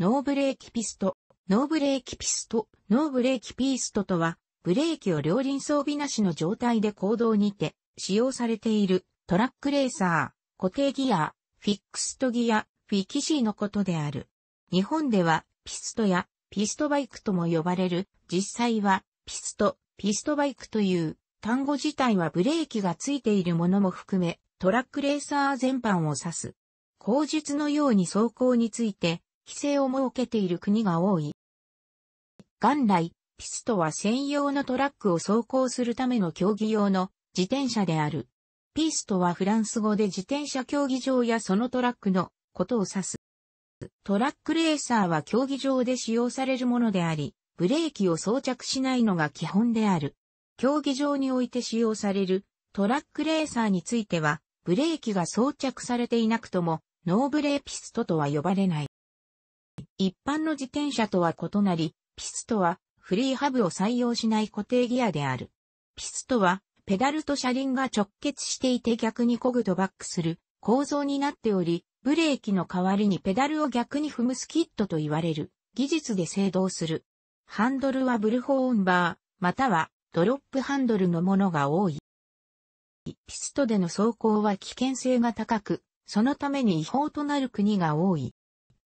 ノーブレーキピスト、ノーブレーキピスト、ノーブレーキピストとは、ブレーキを両輪装備なしの状態で行動にて使用されているトラックレーサー、固定ギア、フィックストギア、フィキシーのことである。日本ではピストやピストバイクとも呼ばれる、実際はピスト、ピストバイクという単語自体はブレーキがついているものも含めトラックレーサー全般を指す。口述のように走行について規制を設けている国が多い。元来、ピストは専用のトラックを走行するための競技用の自転車である。ピストはフランス語で自転車競技場やそのトラックのことを指す。トラックレーサーは競技場で使用されるものであり、ブレーキを装着しないのが基本である。競技場において使用されるトラックレーサーについては、ブレーキが装着されていなくとも、ノーブレーピストとは呼ばれない。一般の自転車とは異なり、ピストはフリーハブを採用しない固定ギアである。ピストはペダルと車輪が直結していて逆に漕ぐとバックする構造になっており、ブレーキの代わりにペダルを逆に踏むスキットと言われる技術で制動する。ハンドルはブルホーンバー、またはドロップハンドルのものが多い。ピストでの走行は危険性が高く、そのために違法となる国が多い。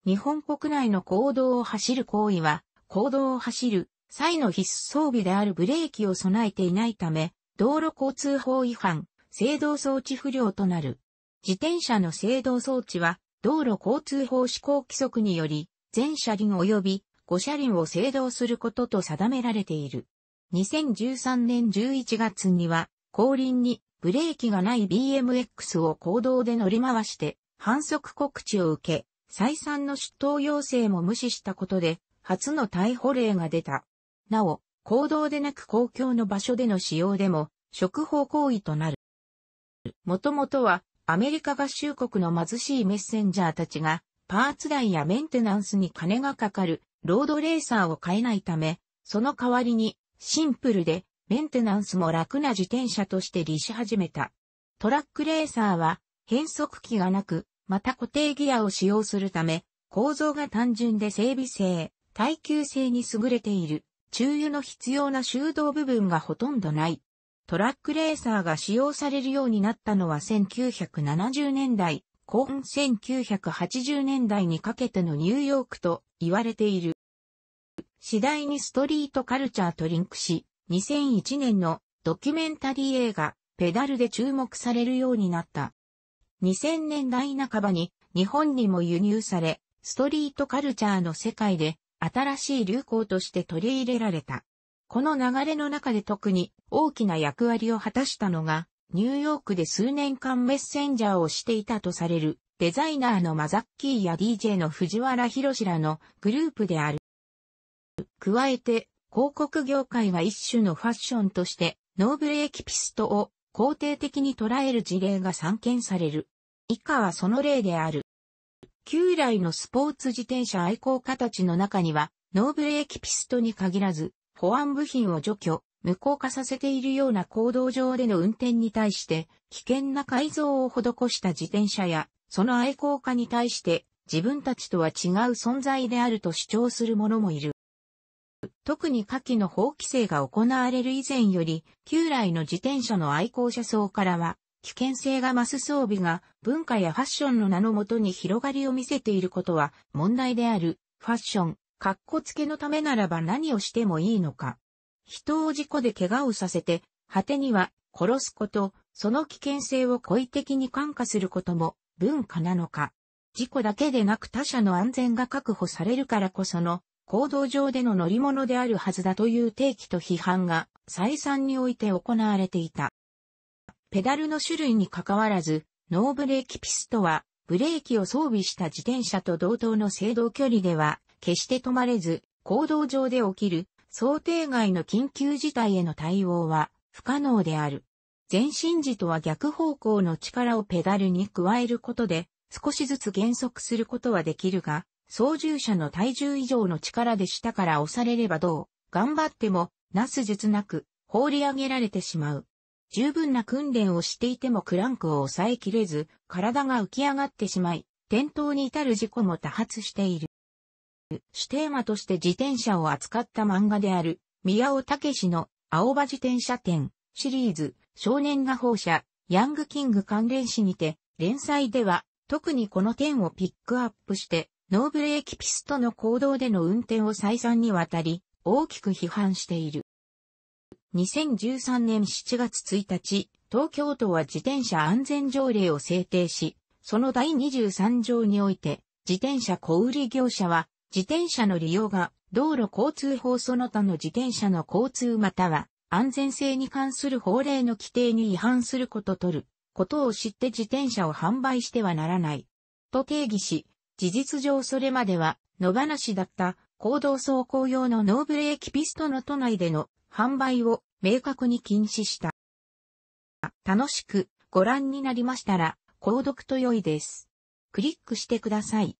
日本国内の公道を走る行為は、公道を走る際の必須装備であるブレーキを備えていないため、道路交通法違反、制動装置不良となる。自転車の制動装置は、道路交通法施行規則により、全車輪及び5車輪を制動することと定められている。2013年11月には、後輪にブレーキがない BMX を公道で乗り回して、反則告知を受け、再三の出頭要請も無視したことで、初の逮捕令が出た。なお、行動でなく公共の場所での使用でも、職法行為となる。もともとは、アメリカ合衆国の貧しいメッセンジャーたちが、パーツ代やメンテナンスに金がかかる、ロードレーサーを買えないため、その代わりに、シンプルで、メンテナンスも楽な自転車として利し始めた。トラックレーサーは、変速機がなく、また固定ギアを使用するため、構造が単純で整備性、耐久性に優れている。中油の必要な修道部分がほとんどない。トラックレーサーが使用されるようになったのは1970年代、後半1980年代にかけてのニューヨークと言われている。次第にストリートカルチャーとリンクし、2001年のドキュメンタリー映画、ペダルで注目されるようになった。2000年代半ばに日本にも輸入され、ストリートカルチャーの世界で新しい流行として取り入れられた。この流れの中で特に大きな役割を果たしたのが、ニューヨークで数年間メッセンジャーをしていたとされるデザイナーのマザッキーや DJ の藤原博らのグループである。加えて、広告業界が一種のファッションとして、ノーブレエキピストを肯定的に捉える事例が散見される。以下はその例である。旧来のスポーツ自転車愛好家たちの中には、ノーブレーキピストに限らず、保安部品を除去、無効化させているような行動上での運転に対して、危険な改造を施した自転車や、その愛好家に対して、自分たちとは違う存在であると主張する者もいる。特に下記の法規制が行われる以前より、旧来の自転車の愛好者層からは、危険性が増す装備が文化やファッションの名のもとに広がりを見せていることは問題である。ファッション、格好つけのためならば何をしてもいいのか。人を事故で怪我をさせて、果てには殺すこと、その危険性を故意的に感化することも文化なのか。事故だけでなく他者の安全が確保されるからこその行動上での乗り物であるはずだという提起と批判が再三において行われていた。ペダルの種類に関わらず、ノーブレーキピストは、ブレーキを装備した自転車と同等の制動距離では、決して止まれず、行動上で起きる、想定外の緊急事態への対応は、不可能である。前進時とは逆方向の力をペダルに加えることで、少しずつ減速することはできるが、操縦者の体重以上の力で下から押されればどう、頑張っても、なす術なく、放り上げられてしまう。十分な訓練をしていてもクランクを抑えきれず、体が浮き上がってしまい、転倒に至る事故も多発している。主テーマとして自転車を扱った漫画である、宮尾武の青葉自転車店シリーズ、少年画報社、ヤングキング関連誌にて、連載では、特にこの点をピックアップして、ノーブレーキピストの行動での運転を再三にわたり、大きく批判している。2013年7月1日、東京都は自転車安全条例を制定し、その第23条において、自転車小売業者は、自転車の利用が、道路交通法その他の自転車の交通または、安全性に関する法令の規定に違反することとる、ことを知って自転車を販売してはならない。と定義し、事実上それまでは野放しだった行動走行用のノーブレーキピストの都内での販売を明確に禁止した。楽しくご覧になりましたら、購読と良いです。クリックしてください。